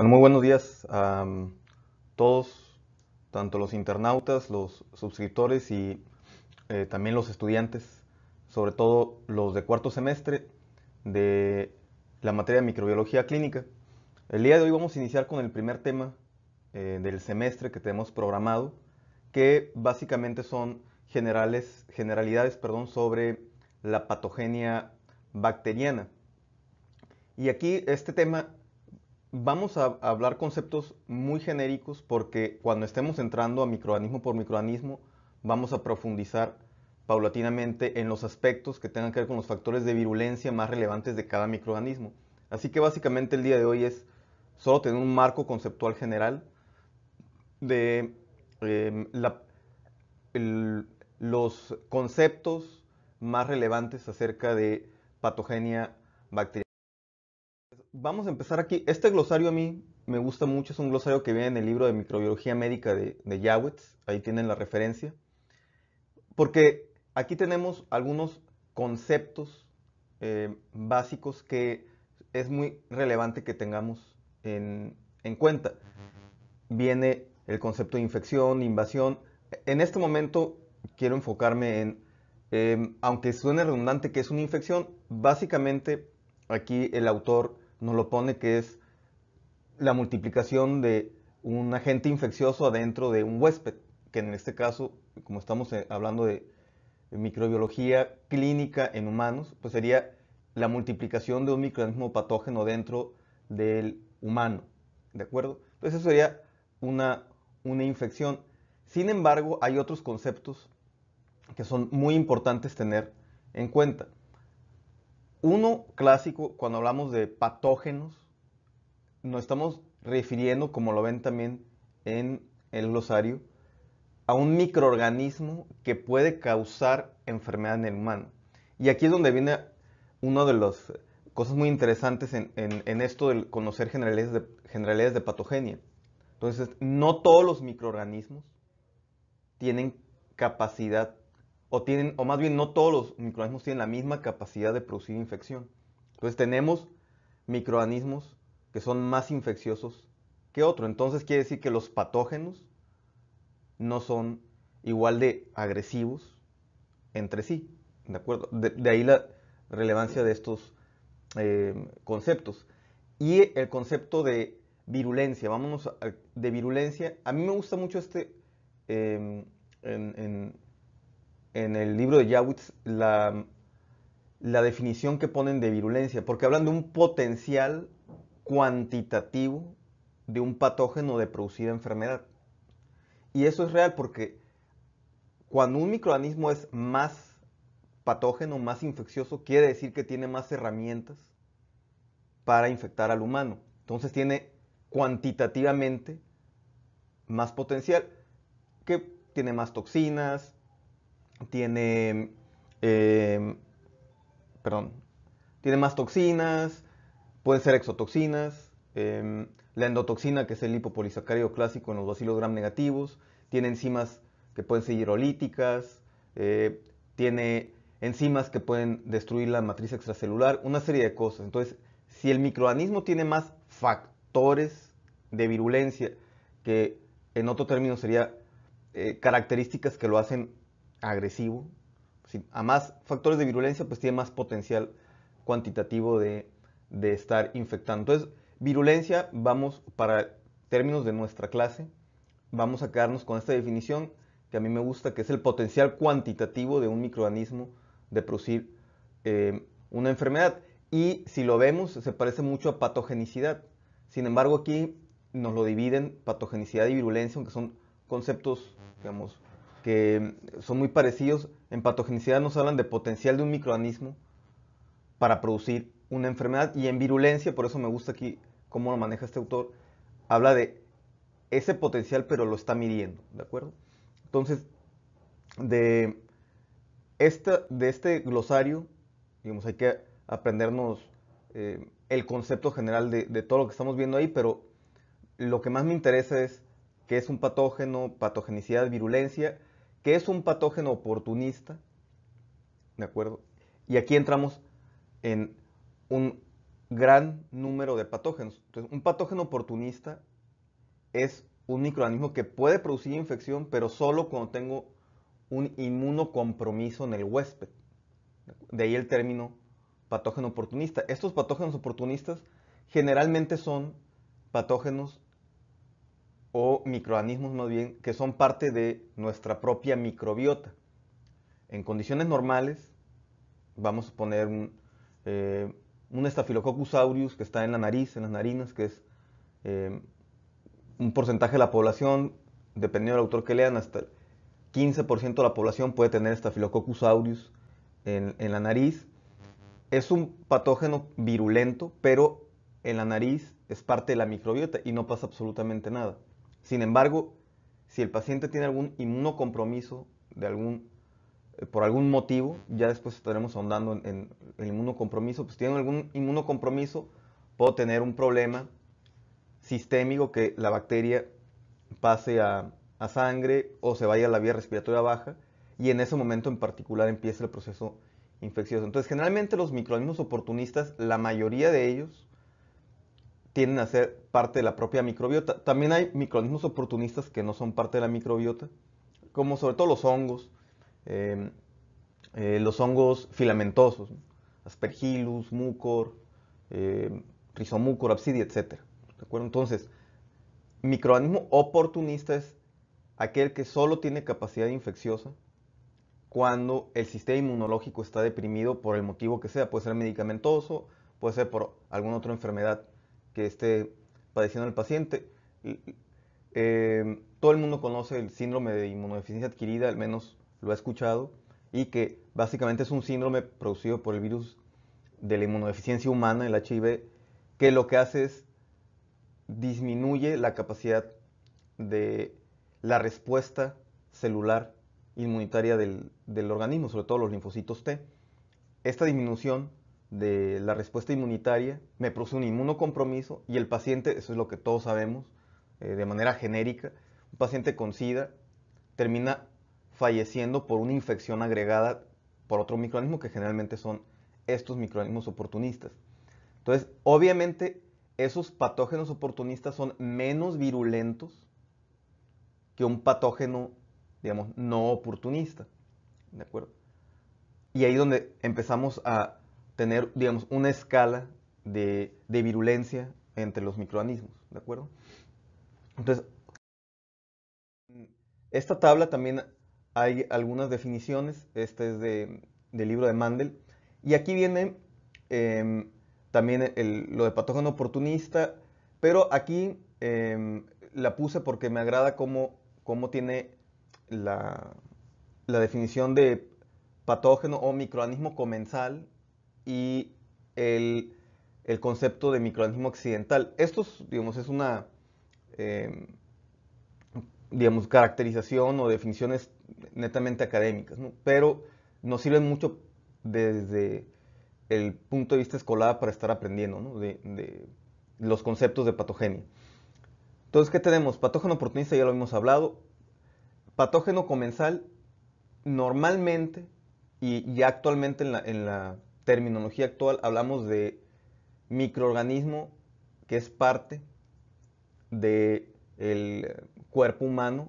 Bueno, muy buenos días a mm, todos, tanto los internautas, los suscriptores y eh, también los estudiantes, sobre todo los de cuarto semestre de la materia de microbiología clínica. El día de hoy vamos a iniciar con el primer tema eh, del semestre que tenemos programado, que básicamente son generales, generalidades perdón, sobre la patogenia bacteriana. Y aquí este tema vamos a hablar conceptos muy genéricos porque cuando estemos entrando a microorganismo por microorganismo, vamos a profundizar paulatinamente en los aspectos que tengan que ver con los factores de virulencia más relevantes de cada microorganismo. Así que básicamente el día de hoy es solo tener un marco conceptual general de em, los conceptos más relevantes acerca de patogenia bacteriana vamos a empezar aquí. Este glosario a mí me gusta mucho, es un glosario que viene en el libro de microbiología médica de, de ahí tienen la referencia, porque aquí tenemos algunos conceptos eh, básicos que es muy relevante que tengamos en, cuenta. Viene el concepto de infección, invasión. En este momento quiero enfocarme en, eh, aunque suene redundante que es una infección, básicamente aquí el autor nos lo pone que es la multiplicación de un agente infeccioso adentro de un huésped, que en este caso, como estamos eh, hablando de microbiología clínica en humanos, pues sería la multiplicación de un microorganismo patógeno dentro del humano, ¿de acuerdo? Entonces eso sería una, una infección. Sin embargo, hay otros conceptos que son muy importantes tener en cuenta. Uno clásico, cuando hablamos de patógenos, nos estamos refiriendo, como lo ven también en el glosario, a un microorganismo que puede causar enfermedad en el humano. Y aquí es donde viene una de las cosas muy interesantes en, esto de conocer generalidades de, generalidades de patogenia. Entonces, no todos los microorganismos tienen capacidad o tienen, o más bien no todos los microorganismos tienen la misma capacidad de producir infección. Entonces tenemos microorganismos que son más infecciosos que otros. Entonces quiere decir que los patógenos no son igual de agresivos entre sí. ¿De acuerdo? De, ahí la relevancia de estos eh, conceptos. Y el concepto de virulencia. Vámonos a, de virulencia. A mí me gusta mucho este em, en en el libro de Yawitz la, la definición que ponen de virulencia, porque hablan de un potencial cuantitativo de un patógeno de producir enfermedad. Y eso es real porque cuando un microorganismo es más patógeno, más infeccioso, quiere decir que tiene más herramientas para infectar al humano. Entonces tiene cuantitativamente más potencial, que tiene más toxinas, tiene, eh, perdón, tiene más toxinas, pueden ser exotoxinas, eh, la endotoxina, que es el lipopolisacárido clásico en los bacilos gram negativos, tiene enzimas que pueden ser hirolíticas, eh, tiene enzimas que pueden destruir la matriz extracelular, una serie de cosas. Entonces, si el microorganismo tiene más factores de virulencia, que en otro término sería características que lo hacen agresivo. A más factores de virulencia, pues tiene más potencial cuantitativo de, estar infectando. Entonces, virulencia, vamos para términos de nuestra clase, vamos a quedarnos con esta definición que a mí me gusta, que es el potencial cuantitativo de un microorganismo de producir eh, una enfermedad. Y si lo vemos, se parece mucho a patogenicidad. Sin embargo, aquí nos lo dividen patogenicidad y virulencia, aunque son conceptos, digamos, que son muy parecidos. En patogenicidad nos hablan de potencial de un microorganismo para producir una enfermedad y en virulencia, por eso me gusta aquí cómo lo maneja este autor, habla de ese potencial pero lo está midiendo, ¿de acuerdo? Entonces, de, esta, de este glosario, digamos, hay que aprendernos eh, el concepto general de todo lo que estamos viendo ahí, pero lo que más me interesa es qué es un patógeno, patogenicidad, virulencia que es un patógeno oportunista, ¿de acuerdo? Y aquí entramos en un gran número de patógenos. un patógeno oportunista es un microorganismo que puede producir infección, pero solo cuando tengo un inmunocompromiso en el huésped. De ahí el término patógeno oportunista. Estos patógenos oportunistas generalmente son patógenos o microorganismos más bien, que son parte de nuestra propia microbiota. En condiciones normales, vamos a poner un, eh, Staphylococcus aureus que está en la nariz, en las narinas, que es eh, un porcentaje de la población, dependiendo del autor que lean, hasta el 15% de la población puede tener Staphylococcus aureus en la nariz. Es un patógeno virulento, pero en la nariz es parte de la microbiota y no pasa absolutamente nada. Sin embargo, si el paciente tiene algún inmunocompromiso de algún, eh, por algún motivo, ya después estaremos ahondando en, el inmunocompromiso, pues tiene algún inmunocompromiso, puedo tener un problema sistémico que la bacteria pase a, a sangre o se vaya a la vía respiratoria baja y en ese momento en particular empieza el proceso infeccioso. Entonces, generalmente los microorganismos oportunistas, la mayoría de ellos, tienen a ser parte de la propia microbiota. También hay microorganismos oportunistas que no son parte de la microbiota, como sobre todo los hongos, em, eh, los hongos filamentosos, aspergillus, mucor, eh, em, rizomucor, absidia, etc. Entonces, microorganismo oportunista es aquel que solo tiene capacidad infecciosa cuando el sistema inmunológico está deprimido por el motivo que sea, puede ser medicamentoso, puede ser por alguna otra enfermedad que esté padeciendo el paciente. Eh, todo el mundo conoce el síndrome de inmunodeficiencia adquirida, al menos lo ha escuchado, y que básicamente es un síndrome producido por el virus de la inmunodeficiencia humana, el HIV, que lo que hace es disminuye la capacidad de la respuesta celular inmunitaria del organismo, sobre todo los linfocitos T. Esta disminución de la respuesta inmunitaria, me produce un inmunocompromiso y el paciente, eso es lo que todos sabemos eh, de manera genérica, un paciente con SIDA termina falleciendo por una infección agregada por otro microorganismo que generalmente son estos microorganismos oportunistas. Entonces, obviamente, esos patógenos oportunistas son menos virulentos que un patógeno, digamos, no oportunista. ¿De acuerdo? Y ahí es donde empezamos a tener, digamos, una escala de, virulencia entre los microorganismos, ¿de acuerdo? Entonces, esta tabla también hay algunas definiciones, este es del libro de Mandel, y aquí viene em, también lo de patógeno oportunista, pero aquí em, la puse porque me agrada cómo, tiene la, la definición de patógeno o microorganismo comensal y el, concepto de microorganismo occidental. Esto, digamos, es una em, digamos, caracterización o definiciones netamente académicas, pero nos sirven mucho desde el punto de vista escolar para estar aprendiendo de, los conceptos de patogenia. Entonces, ¿qué tenemos? Patógeno oportunista, ya lo hemos hablado. Patógeno comensal, normalmente y actualmente en la terminología actual hablamos de microorganismo que es parte del cuerpo humano.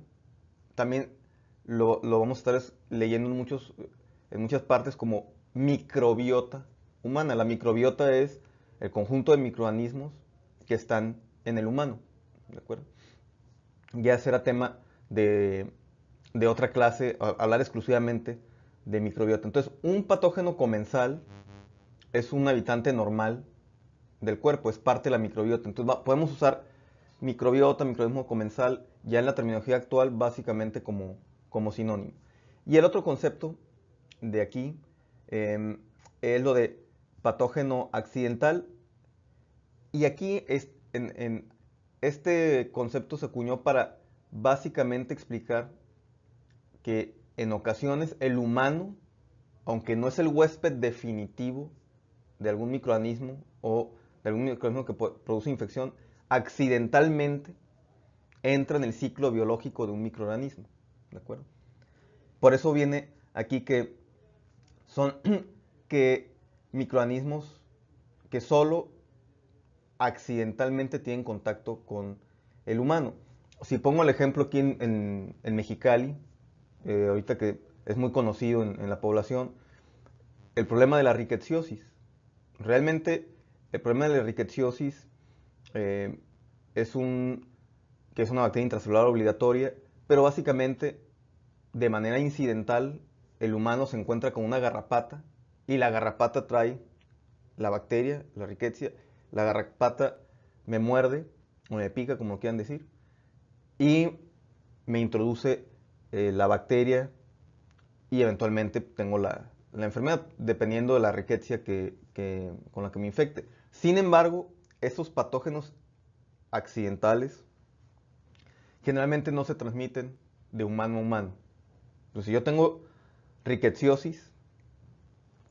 También lo, vamos a estar leyendo en, muchas partes como microbiota humana. La microbiota es el conjunto de microorganismos que están en el humano. Ya será tema de, de otra clase, hablar exclusivamente de microbiota. Entonces, un patógeno comensal es un habitante normal del cuerpo, es parte de la microbiota. Entonces podemos usar microbiota, microbismo comensal, ya en la terminología actual, básicamente como, como sinónimo. Y el otro concepto de aquí em, es lo de patógeno accidental. Y aquí es, en, este concepto se acuñó para básicamente explicar que en ocasiones el humano, aunque no es el huésped definitivo de algún microorganismo o de algún microorganismo que produce infección accidentalmente entra en el ciclo biológico de un microorganismo. ¿De acuerdo? Por eso viene aquí que son que microorganismos que solo accidentalmente tienen contacto con el humano. Si pongo el ejemplo aquí en, Mexicali, eh, ahorita que es muy conocido en, la población, el problema de la rickettsiosis Realmente el problema de la rickettsiosis eh, es que es una bacteria intracelular obligatoria, pero básicamente de manera incidental el humano se encuentra con una garrapata y la garrapata trae la bacteria, la rickettsia, la garrapata me muerde o me pica, como quieran decir, y me introduce eh, la bacteria y eventualmente tengo la, enfermedad, dependiendo de la riqueza que, con la que me infecte. Sin embargo, esos patógenos accidentales generalmente no se transmiten de humano a humano. Entonces, si yo tengo rickettsiosis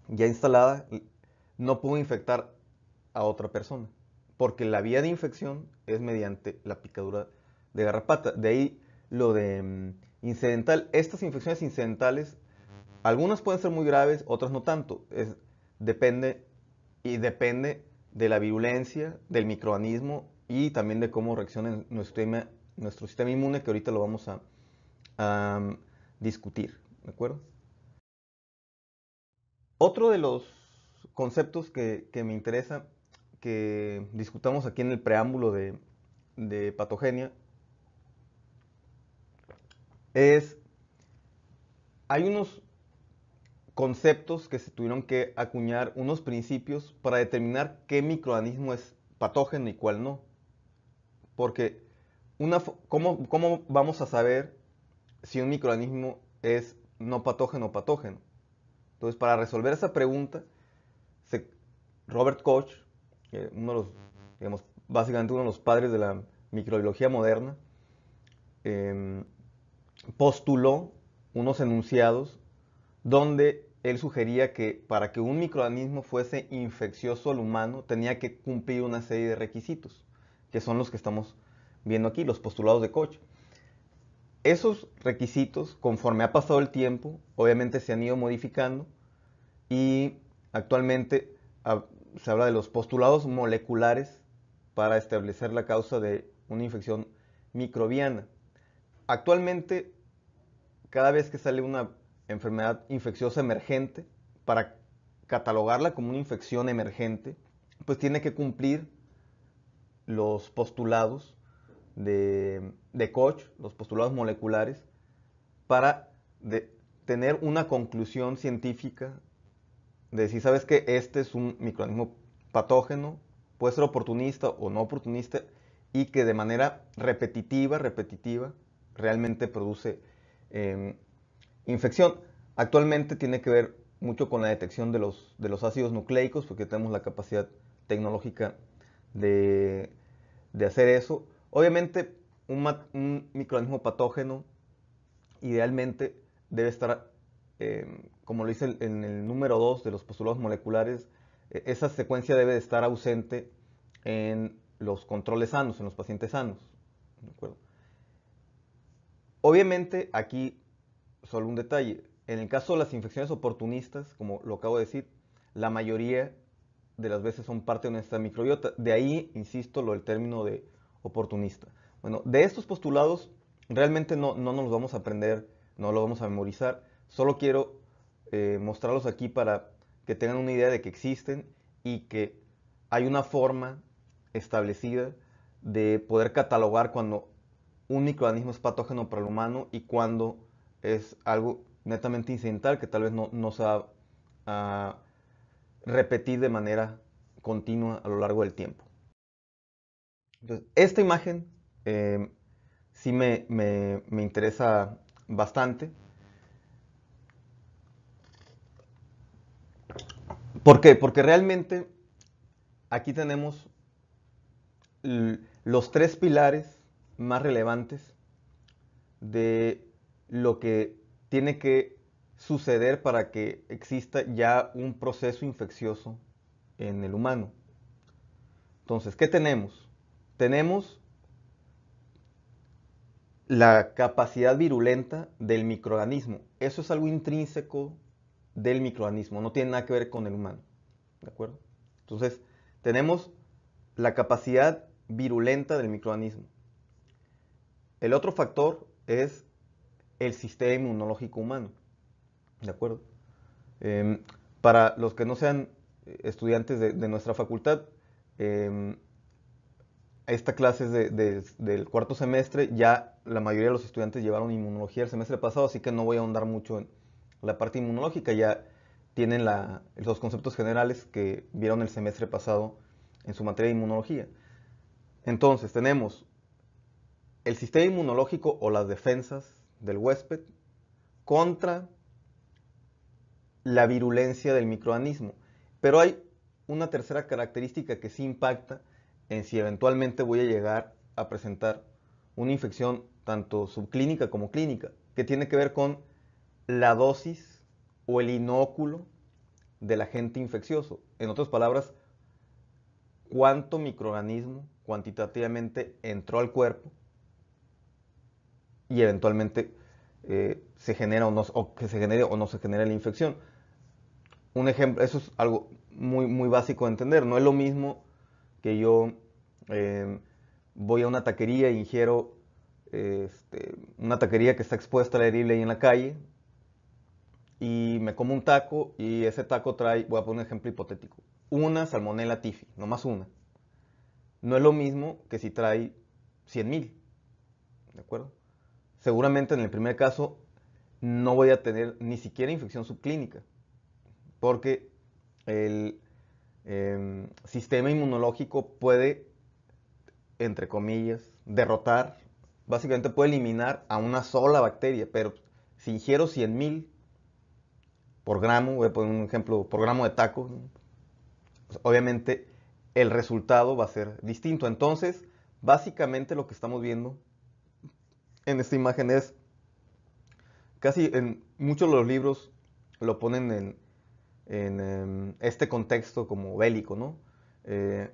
ya instalada, no puedo infectar a otra persona, porque la vía de infección es mediante la picadura de garrapata. De ahí lo de mm, incidental. Estas infecciones incidentales, algunas pueden ser muy graves, otras no tanto. Es, depende y depende de la virulencia, del microorganismo y también de cómo reacciona nuestro sistema, nuestro sistema inmune, que ahorita lo vamos a, um, discutir. ¿De acuerdo? Otro de los conceptos que, me interesa que discutamos aquí en el preámbulo de patogenia es, hay unos conceptos que se tuvieron que acuñar unos principios para determinar qué microorganismo es patógeno y cuál no. Porque una, ¿cómo, vamos a saber si un microorganismo es no patógeno o patógeno? Entonces, para resolver esa pregunta, Robert Koch, uno los, básicamente uno de los padres de la microbiología moderna, em, postuló unos enunciados donde él sugería que para que un microorganismo fuese infeccioso al humano tenía que cumplir una serie de requisitos, que son los que estamos viendo aquí, los postulados de Koch. Esos requisitos, conforme ha pasado el tiempo, obviamente se han ido modificando y actualmente ah, se habla de los postulados moleculares para establecer la causa de una infección microbiana. Actualmente, cada vez que sale una enfermedad infecciosa emergente, para catalogarla como una infección emergente, pues tiene que cumplir los postulados de, Koch, los postulados moleculares, para tener una conclusión científica de si sabes que este es un microorganismo patógeno, puede ser oportunista o no oportunista, y que de manera repetitiva, repetitiva, realmente produce em, infección. Actualmente tiene que ver mucho con la detección de los, de los ácidos nucleicos, porque tenemos la capacidad tecnológica de, hacer eso. Obviamente, un, microorganismo patógeno idealmente debe estar, em, como lo dice en el número 2 de los postulados moleculares, e, esa secuencia debe estar ausente en los controles sanos, en los pacientes sanos. Obviamente, aquí solo un detalle. En el caso de las infecciones oportunistas, como lo acabo de decir, la mayoría de las veces son parte de nuestra microbiota. De ahí, insisto, lo del término de oportunista. Bueno, de estos postulados realmente no, no nos los vamos a aprender, no los vamos a memorizar. Solo quiero eh, mostrarlos aquí para que tengan una idea de que existen y que hay una forma establecida de poder catalogar cuando un microorganismo es patógeno para el humano y cuando es algo netamente incidental que tal vez no, no se va a repetir de manera continua a lo largo del tiempo. Entonces, esta imagen em, sí me, me interesa bastante. ¿Por qué? Porque realmente aquí tenemos los tres pilares más relevantes de lo que tiene que suceder para que exista ya un proceso infeccioso en el humano. Entonces, ¿qué tenemos? Tenemos la capacidad virulenta del microorganismo. Eso es algo intrínseco del microorganismo, no tiene nada que ver con el humano. ¿De acuerdo? Entonces, tenemos la capacidad virulenta del microorganismo. El otro factor es el sistema inmunológico humano. ¿De acuerdo? Em, para los que no sean estudiantes de, nuestra facultad, em, esta clase es del cuarto semestre, ya la mayoría de los estudiantes llevaron inmunología el semestre pasado, así que no voy a ahondar mucho en la parte inmunológica, ya tienen los conceptos generales que vieron el semestre pasado en su materia de inmunología. Entonces, tenemos el sistema inmunológico o las defensas del huésped contra la virulencia del microorganismo. Pero hay una tercera característica que sí impacta en si eventualmente voy a llegar a presentar una infección tanto subclínica como clínica, que tiene que ver con la dosis o el inóculo del agente infeccioso. En otras palabras, cuánto microorganismo cuantitativamente entró al cuerpo y eventualmente eh, se genera o, no, que se genere o no se genere la infección. Un ejemplo, eso es algo muy, muy básico de entender. No es lo mismo que yo em, voy a una taquería e ingiero este, una taquería que está expuesta a la herida ahí en la calle y me como un taco y ese taco trae, voy a poner un ejemplo hipotético, una salmonella tifi, no más una. No es lo mismo que si trae 100.000, ¿de acuerdo? seguramente en el primer caso no voy a tener ni siquiera infección subclínica, porque el em, sistema inmunológico puede, entre comillas, derrotar, básicamente puede eliminar a una sola bacteria, pero si ingiero 100.000 por gramo, voy a poner un ejemplo, por gramo de taco, pues, obviamente el resultado va a ser distinto. Entonces, básicamente lo que estamos viendo en esta imagen es, casi en muchos de los libros lo ponen en, em, este contexto como bélico, ¿no? Eh,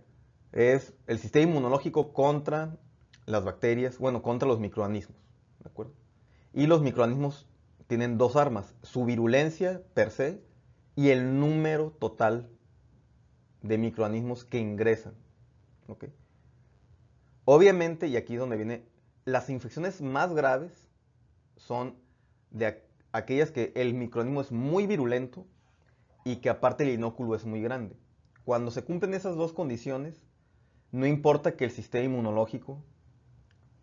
es el sistema inmunológico contra las bacterias, bueno, contra los microorganismos, ¿de acuerdo? Y los microorganismos tienen dos armas, su virulencia per se y el número total de microorganismos que ingresan. ¿ok? Obviamente, y aquí es donde viene las infecciones más graves son de aquellas que el micronismo es muy virulento y que aparte el inóculo es muy grande. Cuando se cumplen esas dos condiciones, no importa que el sistema inmunológico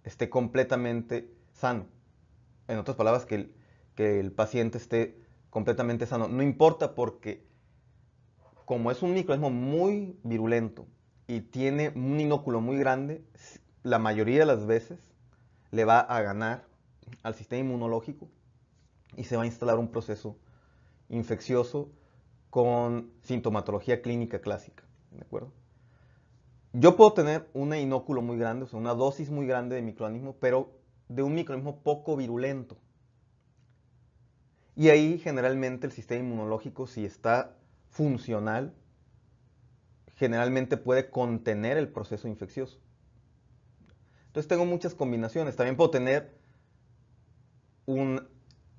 esté completamente sano. En otras palabras, que el, que el paciente esté completamente sano. No importa porque como es un microorganismo muy virulento y tiene un inóculo muy grande, la mayoría de las veces le va a ganar al sistema inmunológico y se va a instalar un proceso infeccioso con sintomatología clínica clásica. acuerdo? Yo puedo tener un inóculo muy grande, o sea, una dosis muy grande de microorganismo, pero de un microorganismo poco virulento. Y ahí generalmente el sistema inmunológico, si está funcional, generalmente puede contener el proceso infeccioso. Entonces tengo muchas combinaciones. También puedo tener un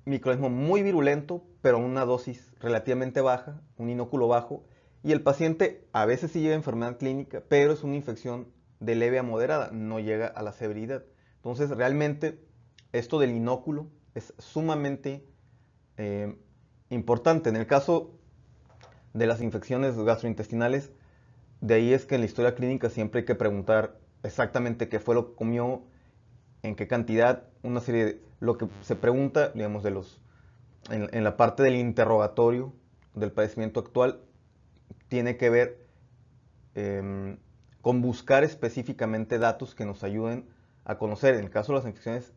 microorganismo muy virulento, pero una dosis relativamente baja, un inóculo bajo, y el paciente a veces sí lleva enfermedad clínica, pero es una infección de leve a moderada, no llega a la severidad. Entonces realmente esto del inóculo es sumamente eh, importante. En el caso de las infecciones gastrointestinales, de ahí es que en la historia clínica siempre hay que preguntar exactamente qué fue lo que comió, en qué cantidad, una serie de... Lo que se pregunta, digamos, de los, en, la parte del interrogatorio del padecimiento actual, tiene que ver em, con buscar específicamente datos que nos ayuden a conocer, en el caso de las infecciones,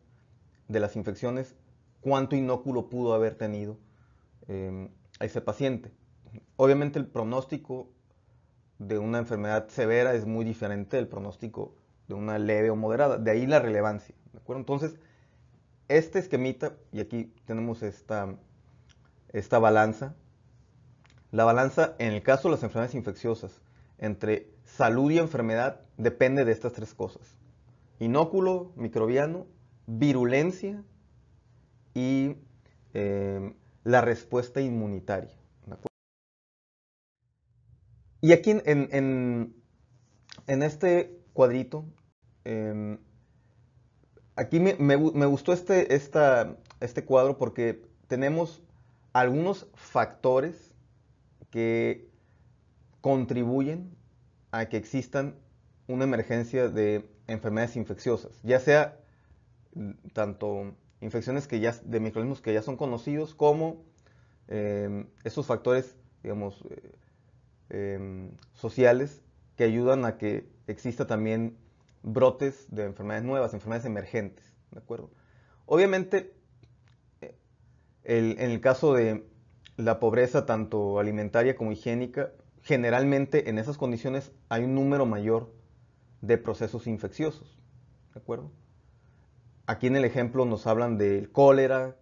de las infecciones cuánto inóculo pudo haber tenido em, ese paciente. Obviamente el pronóstico de una enfermedad severa es muy diferente del pronóstico de una leve o moderada. De ahí la relevancia. Entonces, este esquemita, y aquí tenemos esta, balanza, la balanza en el caso de las enfermedades infecciosas entre salud y enfermedad depende de estas tres cosas. Inóculo, microbiano, virulencia y eh, la respuesta inmunitaria. Y aquí en, en, este cuadrito, em, aquí me, gustó este, este cuadro porque tenemos algunos factores que contribuyen a que existan una emergencia de enfermedades infecciosas, ya sea tanto infecciones que ya, de microorganismos que ya son conocidos como em, esos factores, digamos, eh, Em, sociales que ayudan a que exista también brotes de enfermedades nuevas, enfermedades emergentes, ¿de acuerdo? Obviamente, eh, en el caso de la pobreza tanto alimentaria como higiénica, generalmente en esas condiciones hay un número mayor de procesos infecciosos, ¿de acuerdo? Aquí en el ejemplo nos hablan del cólera,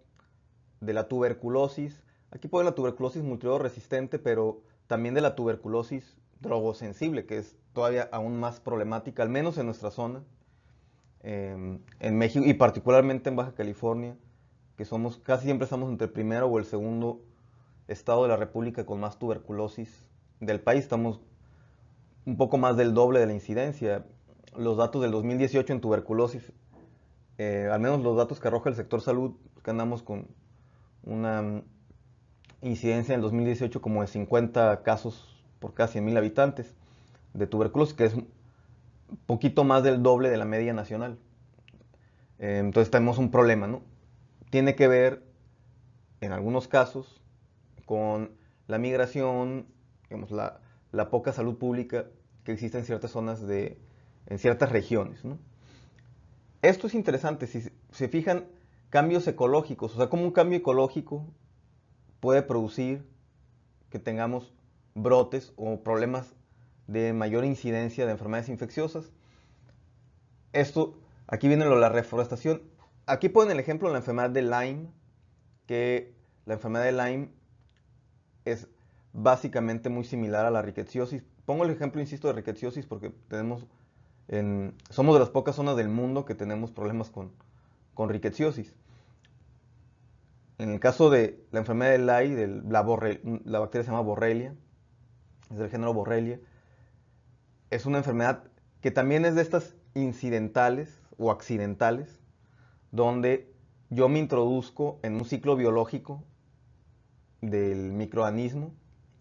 de la tuberculosis. Aquí puede la tuberculosis multiresistente, resistente, pero también de la tuberculosis drogosensible, que es todavía aún más problemática, al menos en nuestra zona, em, en México y particularmente en Baja California, que somos casi siempre estamos entre el primero o el segundo estado de la República con más tuberculosis del país, estamos un poco más del doble de la incidencia. Los datos del 2018 en tuberculosis, eh, al menos los datos que arroja el sector salud, que andamos con una incidencia en el 2018 como de 50 casos por casi 100.000 habitantes de tuberculosis, que es un poquito más del doble de la media nacional. Eh, entonces tenemos un problema, ¿no? Tiene que ver, en algunos casos, con la migración, digamos, la, la poca salud pública que existe en ciertas zonas de, en ciertas regiones, ¿no? Esto es interesante, si se fijan, cambios ecológicos, o sea, como un cambio ecológico puede producir que tengamos brotes o problemas de mayor incidencia de enfermedades infecciosas. Esto, aquí viene lo, la reforestación. Aquí ponen el ejemplo de la enfermedad de Lyme, que la enfermedad de Lyme es básicamente muy similar a la riqueciosis Pongo el ejemplo, insisto, de riqueciosis porque tenemos somos de las pocas zonas del mundo que tenemos problemas con, con en el caso de la enfermedad de Lyme, la, la, bacteria se llama Borrelia, es del género Borrelia, es una enfermedad que también es de estas incidentales o accidentales, donde yo me introduzco en un ciclo biológico del microorganismo,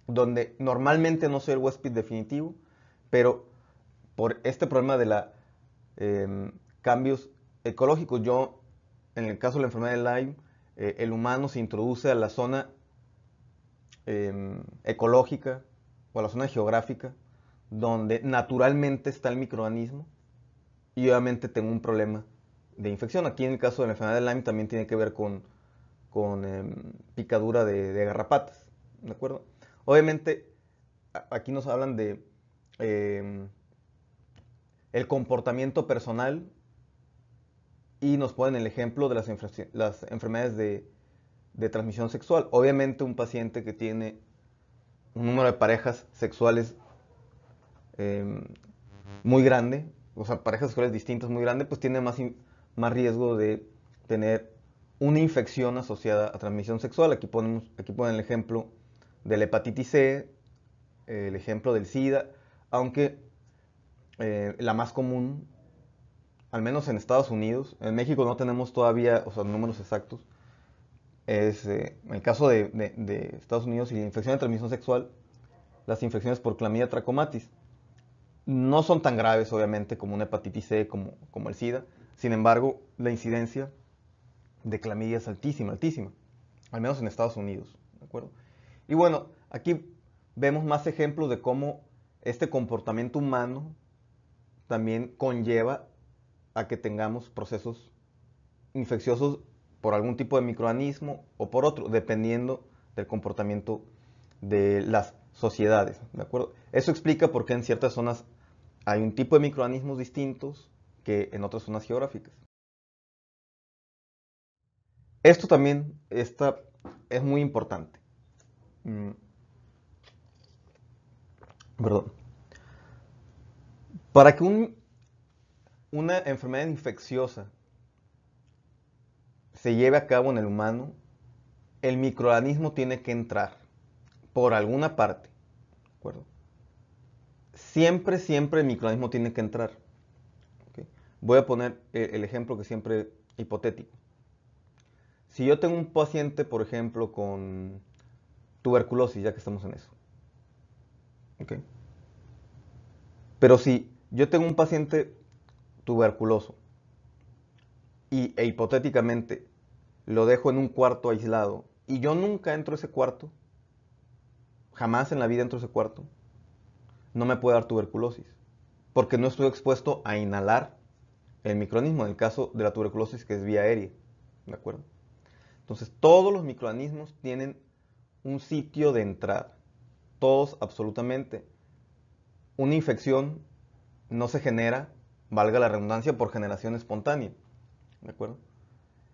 donde normalmente no soy el huésped definitivo, pero por este problema de los em, cambios ecológicos, yo, en el caso de la enfermedad de Lyme, eh, el humano se introduce a la zona em, ecológica o a la zona geográfica donde naturalmente está el microorganismo y obviamente tengo un problema de infección. Aquí en el caso de la enfermedad de Lyme también tiene que ver con, em, picadura de, de, garrapatas, ¿de acuerdo? Obviamente aquí nos hablan de em, el comportamiento personal y nos ponen el ejemplo de las, enfermedades de, transmisión sexual. Obviamente un paciente que tiene un número de parejas sexuales em, muy grande, o sea, parejas sexuales distintas muy grande, pues tiene más, más riesgo de tener una infección asociada a transmisión sexual. Aquí, ponemos, aquí ponen el ejemplo de la hepatitis C, el ejemplo del SIDA, aunque eh, la más común al menos en Estados Unidos, en México no tenemos todavía, o sea, números exactos, eh, en el caso de, Estados Unidos y la infección de transmisión sexual, las infecciones por clamidia trachomatis. No son tan graves, obviamente, como una hepatitis C, como, como el SIDA. Sin embargo, la incidencia de clamidia es altísima, altísima. Al menos en Estados Unidos, acuerdo? Y bueno, aquí vemos más ejemplos de cómo este comportamiento humano también conlleva a que tengamos procesos infecciosos por algún tipo de microorganismo o por otro, dependiendo del comportamiento de las sociedades. ¿de acuerdo? Eso explica por qué en ciertas zonas hay un tipo de microorganismos distintos que en otras zonas geográficas. Esto también está, es muy importante. Mm. Perdón. Para que un una enfermedad infecciosa se lleve a cabo en el humano, el microorganismo tiene que entrar por alguna parte. ¿de acuerdo? Siempre, siempre el microorganismo tiene que entrar. Voy a poner eh, el ejemplo que siempre hipotético. Si yo tengo un paciente, por ejemplo, con tuberculosis, ya que estamos en eso. Pero si yo tengo un paciente tuberculoso y, e hipotéticamente lo dejo en un cuarto aislado y yo nunca entro a ese cuarto, jamás en la vida entro a ese cuarto, no me puede dar tuberculosis porque no estoy expuesto a inhalar el micronismo en el caso de la tuberculosis que es vía aérea, ¿de acuerdo? Entonces todos los microorganismos tienen un sitio de entrada, todos absolutamente. Una infección no se genera valga la redundancia, por generación espontánea. ¿De acuerdo?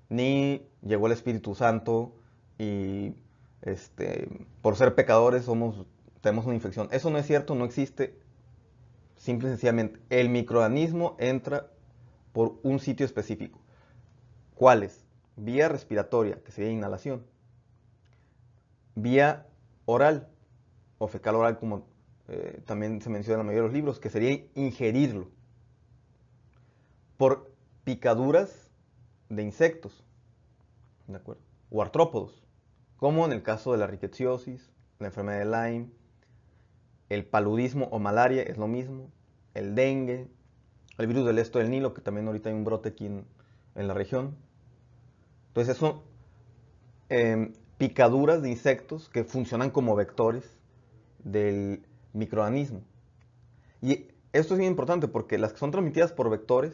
Ni llegó el Espíritu Santo y este, por ser pecadores somos, tenemos una infección. Eso no es cierto, no existe. Simple y sencillamente, el microorganismo entra por un sitio específico. ¿Cuál es? Vía respiratoria, que sería inhalación. Vía oral o fecal oral, como eh, también se menciona en la mayoría de los libros, que sería ingerirlo por picaduras de insectos, ¿de acuerdo? O artrópodos, como en el caso de la rickettsiosis, la enfermedad de Lyme, el paludismo o malaria es lo mismo, el dengue, el virus del esto del Nilo, que también ahorita hay un brote aquí en, la región. Entonces son em, picaduras de insectos que funcionan como vectores del microorganismo. Y esto es bien importante porque las que son transmitidas por vectores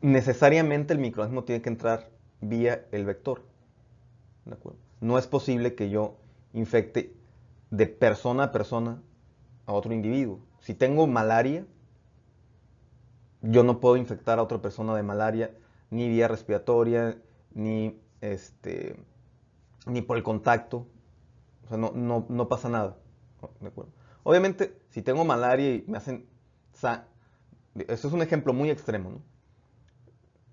necesariamente el microorganismo tiene que entrar vía el vector. No es posible que yo infecte de persona a persona a otro individuo. Si tengo malaria, yo no puedo infectar a otra persona de malaria ni vía respiratoria, ni, este, ni por el contacto. O sea, no, no, pasa nada. Obviamente, si tengo malaria y me hacen... Esto es un ejemplo muy extremo, ¿no?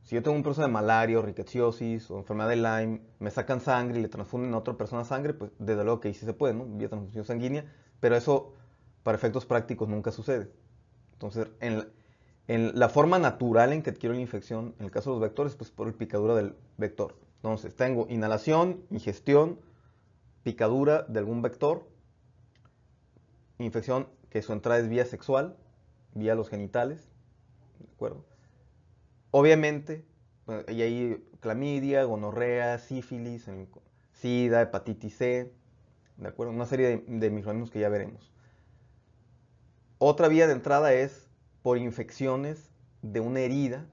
Si yo tengo un proceso de malaria o rickettsiosis o enfermedad de Lyme, me sacan sangre y le transfunden a otra persona sangre, pues desde luego que ahí sí se puede, ¿no? Vía transfusión sanguínea, pero eso para efectos prácticos nunca sucede. Entonces, en la, en la forma natural en que adquiero la infección, en el caso de los vectores, pues por el picadura del vector. Entonces, tengo inhalación, ingestión, picadura de algún vector, infección que su entrada es vía sexual, vía los genitales, ¿de acuerdo? Obviamente, pues, y ahí clamidia, gonorrea, sífilis, sida, hepatitis C, ¿de acuerdo? Una serie de, microorganismos que ya veremos. Otra vía de entrada es por infecciones de una herida.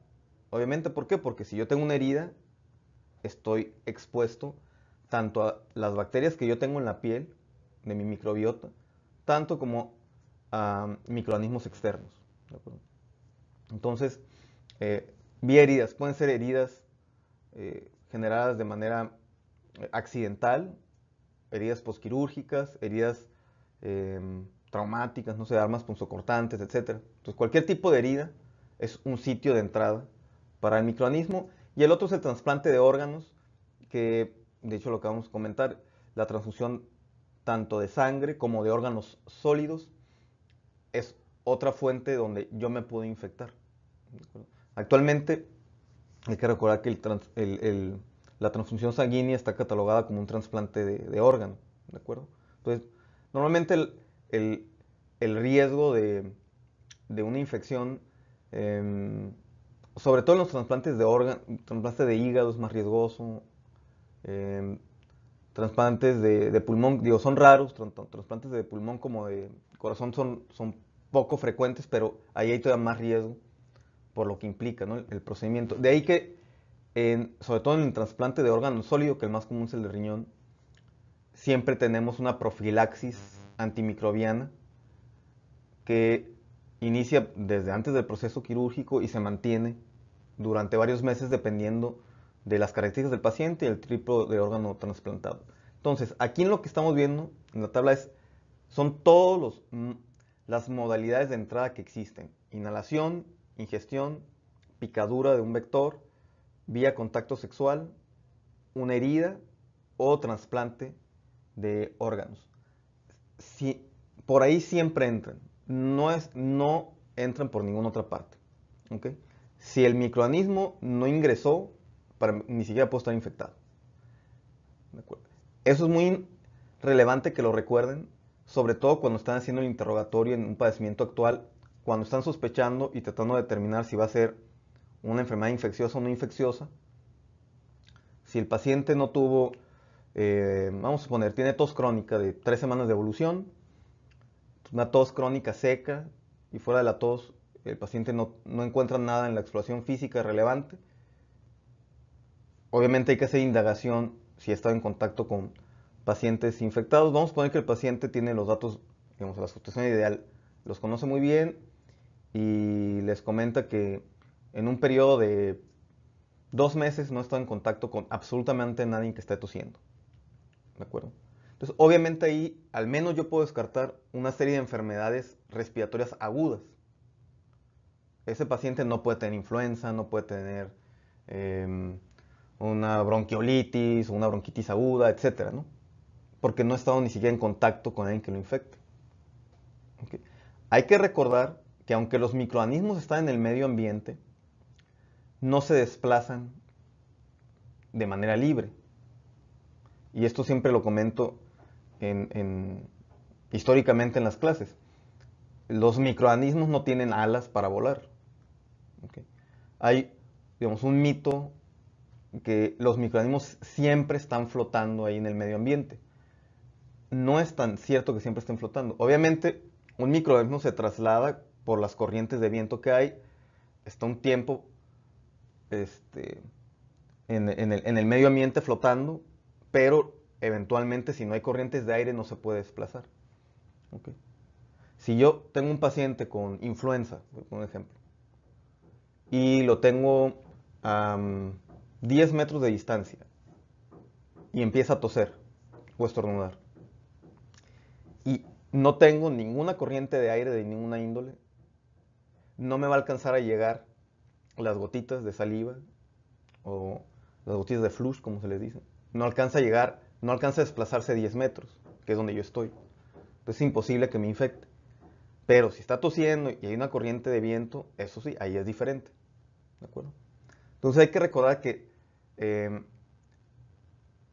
Obviamente, ¿por qué? Porque si yo tengo una herida, estoy expuesto tanto a las bacterias que yo tengo en la piel, de mi microbiota, tanto como a microorganismos externos. Entonces, eh, vía heridas. Pueden ser heridas eh, generadas de manera eh, accidental, heridas posquirúrgicas, heridas em, traumáticas, no sé, armas punzocortantes, etc. Entonces, cualquier tipo de herida es un sitio de entrada para el microorganismo Y el otro es el trasplante de órganos, que de hecho lo que vamos a comentar, la transfusión tanto de sangre como de órganos sólidos es otra fuente donde yo me puedo infectar. Actualmente hay que recordar que la transfusión sanguínea está catalogada como un trasplante de, órgano, ¿de acuerdo? Entonces, normalmente el, riesgo de, una infección, em, sobre todo en los trasplantes de órgano, trasplante de hígado es más riesgoso, em, trasplantes de, pulmón, digo, son raros, trasplantes de pulmón como de corazón son, son poco frecuentes, pero ahí hay todavía más riesgo por lo que implica el, procedimiento. De ahí que, sobre todo en el trasplante de órgano sólido, que el más común es el de riñón, siempre tenemos una profilaxis antimicrobiana que inicia desde antes del proceso quirúrgico y se mantiene durante varios meses dependiendo de las características del paciente y el triplo de órgano trasplantado. Entonces, aquí en lo que estamos viendo en la tabla es, son todas mm, las modalidades de entrada que existen. Inhalación, ingestión, picadura de un vector, vía contacto sexual, una herida o trasplante de órganos. por ahí siempre entran, no, es, no entran por ninguna otra parte. Si el microorganismo no ingresó, ni siquiera puede estar infectado. Eso es muy relevante que lo recuerden, sobre todo cuando están haciendo el interrogatorio en un padecimiento actual cuando están sospechando y tratando de determinar si va a ser una enfermedad infecciosa o no infecciosa, si el paciente no tuvo, eh, vamos a poner tiene tos crónica de tres semanas de evolución, una tos crónica seca y fuera de la tos el paciente no, encuentra nada en la exploración física relevante, obviamente hay que hacer indagación si ha estado en contacto con pacientes infectados. Vamos a poner que el paciente tiene los datos, digamos, la situación ideal, los conoce muy bien y les comenta que en un periodo de dos meses no está en contacto con absolutamente nadie que esté tosiendo. ¿De acuerdo? Entonces, obviamente ahí al menos yo puedo descartar una serie de enfermedades respiratorias agudas. Ese paciente no puede tener influenza, no puede tener em, una bronquiolitis, una bronquitis aguda, etcétera, ¿no? Porque no he estado ni siquiera en contacto con alguien que lo infecte. Hay que recordar que aunque los microorganismos están en el medio ambiente, no se desplazan de manera libre. Y esto siempre lo comento históricamente en las clases. Los microorganismos no tienen alas para volar. Hay, un mito que los microorganismos siempre están flotando ahí en el medio ambiente. No es tan cierto que siempre estén flotando. Obviamente, un microorganismo se traslada por las corrientes de viento que hay, está un tiempo este, en, el, medio ambiente flotando, pero eventualmente si no hay corrientes de aire no se puede desplazar. Si yo tengo un paciente con influenza, por ejemplo, y lo tengo a 10 um, metros de distancia y empieza a toser o estornudar, y no tengo ninguna corriente de aire de ninguna índole, no me va a alcanzar a llegar las gotitas de saliva o las gotitas de flush, como se les dice. No alcanza a llegar, no alcanza a desplazarse 10 metros, que es donde yo estoy. Entonces es imposible que me infecte. Pero si está tosiendo y hay una corriente de viento, eso sí, ahí es diferente. ¿De Entonces hay que recordar que em,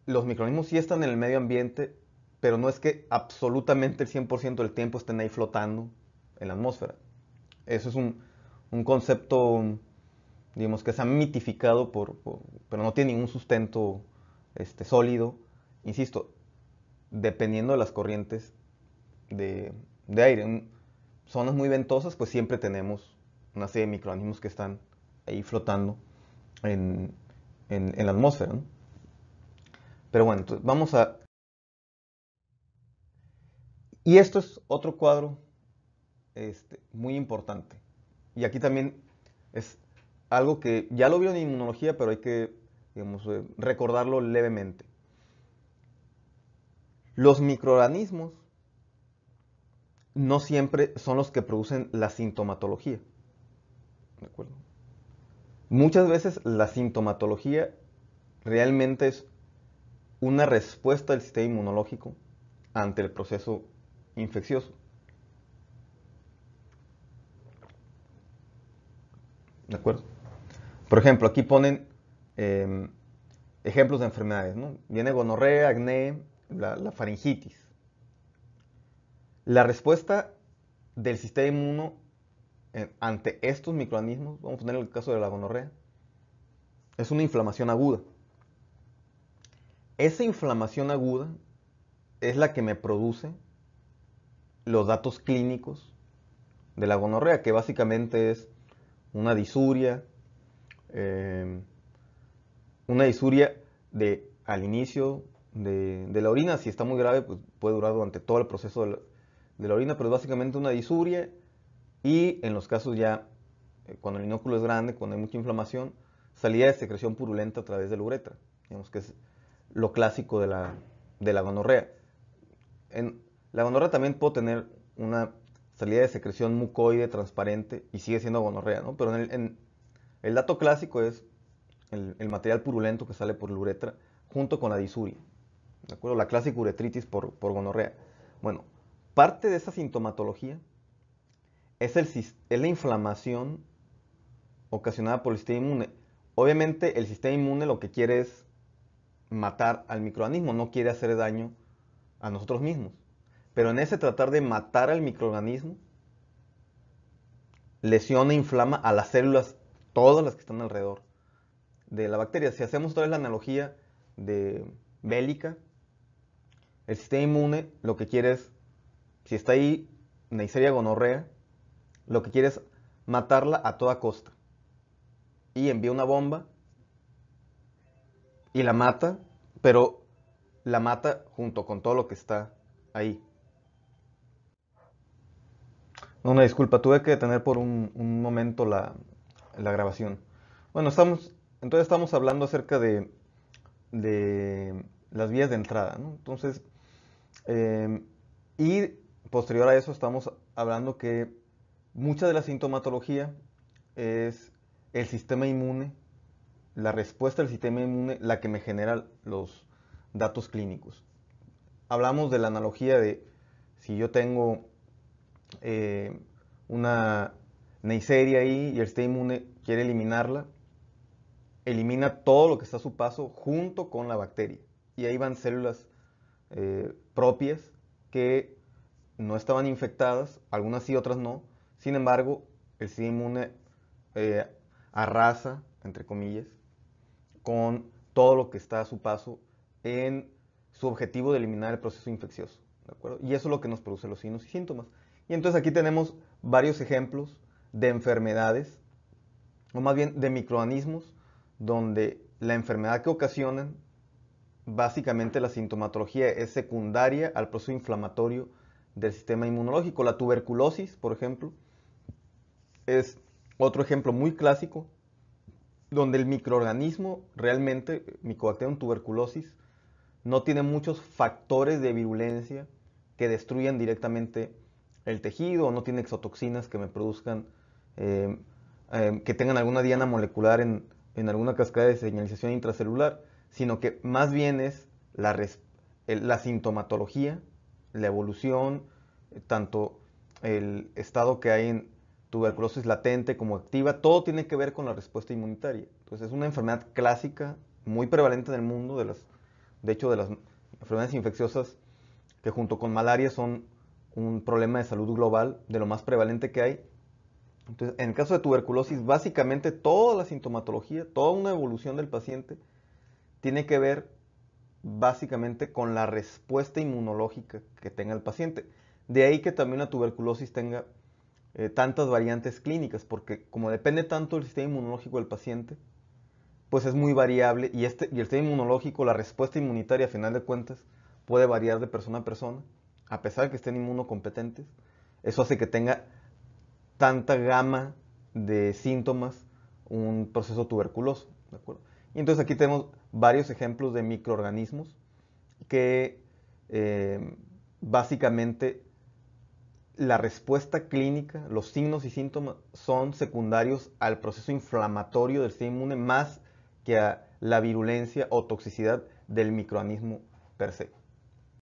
los microorganismos sí están en el medio ambiente, pero no es que absolutamente el 100% del tiempo estén ahí flotando en la atmósfera. Eso es un, concepto, digamos, que se ha mitificado, por, pero no tiene ningún sustento este, sólido. Insisto, dependiendo de las corrientes de, aire. En zonas muy ventosas, pues siempre tenemos una serie de microorganismos que están ahí flotando en, la atmósfera. Pero bueno, entonces vamos a... Y esto es otro cuadro este, muy importante. Y aquí también es algo que ya lo vio en inmunología, pero hay que eh, recordarlo levemente. Los microorganismos no siempre son los que producen la sintomatología. Muchas veces la sintomatología realmente es una respuesta del sistema inmunológico ante el proceso infeccioso. acuerdo? Por ejemplo, aquí ponen em, ejemplos de enfermedades. Viene gonorrea, acné, la, la, faringitis. La respuesta del sistema inmuno eh, ante estos microorganismos, vamos a poner el caso de la gonorrea, es una inflamación aguda. Esa inflamación aguda es la que me produce los datos clínicos de la gonorrea, que básicamente es una disuria, em, una disuria de, al inicio de, la orina, si está muy grave, pues puede durar durante todo el proceso de la, orina, pero es básicamente una disuria y en los casos ya, eh, cuando el inóculo es grande, cuando hay mucha inflamación, salida de secreción purulenta a través de la uretra, digamos que es lo clásico de la, de la gonorrea. En, la gonorrea también puede tener una salida de secreción mucoide transparente y sigue siendo gonorrea, ¿no? Pero en el, dato clásico es el, material purulento que sale por la uretra junto con la disuria, ¿de acuerdo? La clásica uretritis por, gonorrea. Bueno, parte de esa sintomatología es, el, es la inflamación ocasionada por el sistema inmune. Obviamente el sistema inmune lo que quiere es matar al microorganismo, no quiere hacer daño a nosotros mismos. Pero en ese tratar de matar al microorganismo, lesiona e inflama a las células, todas las que están alrededor de la bacteria. Si hacemos toda la analogía de bélica, el sistema inmune lo que quiere es, si está ahí Neisseria gonorrea, lo que quiere es matarla a toda costa. Y envía una bomba y la mata, pero la mata junto con todo lo que está ahí. Una disculpa, tuve que detener por un, momento la, grabación. Bueno, estamos, entonces estamos hablando acerca de, de las vías de entrada, Entonces, eh, y posterior a eso estamos hablando que mucha de la sintomatología es el sistema inmune, la respuesta del sistema inmune, la que me genera los datos clínicos. Hablamos de la analogía de si yo tengo eh, una Neisseria ahí y el inmune quiere eliminarla, elimina todo lo que está a su paso junto con la bacteria. Y ahí van células eh, propias que no estaban infectadas, algunas sí, otras no. Sin embargo, el sistema inmune eh, arrasa, entre comillas, con todo lo que está a su paso en su objetivo de eliminar el proceso infeccioso. Y eso es lo que nos produce los signos y síntomas. Y entonces aquí tenemos varios ejemplos de enfermedades, o más bien de microorganismos, donde la enfermedad que ocasionan, básicamente la sintomatología es secundaria al proceso inflamatorio del sistema inmunológico. La tuberculosis, por ejemplo, es otro ejemplo muy clásico, donde el microorganismo realmente, Mycobacterium tuberculosis, no tiene muchos factores de virulencia que destruyan directamente el tejido o no tiene exotoxinas que me produzcan, eh, eh, que tengan alguna diana molecular en, alguna cascada de señalización intracelular, sino que más bien es la, la sintomatología, la evolución, eh, tanto el estado que hay en tuberculosis latente como activa, todo tiene que ver con la respuesta inmunitaria. Entonces es una enfermedad clásica, muy prevalente en el mundo, de, las, de hecho de las enfermedades infecciosas que junto con malaria son un problema de salud global de lo más prevalente que hay. Entonces, en el caso de tuberculosis, básicamente toda la sintomatología, toda una evolución del paciente tiene que ver básicamente con la respuesta inmunológica que tenga el paciente. De ahí que también la tuberculosis tenga eh, tantas variantes clínicas, porque como depende tanto del sistema inmunológico del paciente, pues es muy variable y, este, y el sistema inmunológico, la respuesta inmunitaria a final de cuentas, puede variar de persona a persona a pesar de que estén inmunocompetentes, eso hace que tenga tanta gama de síntomas un proceso tuberculoso. ¿de Y entonces aquí tenemos varios ejemplos de microorganismos que eh, básicamente la respuesta clínica, los signos y síntomas son secundarios al proceso inflamatorio del sistema inmune más que a la virulencia o toxicidad del microorganismo per se.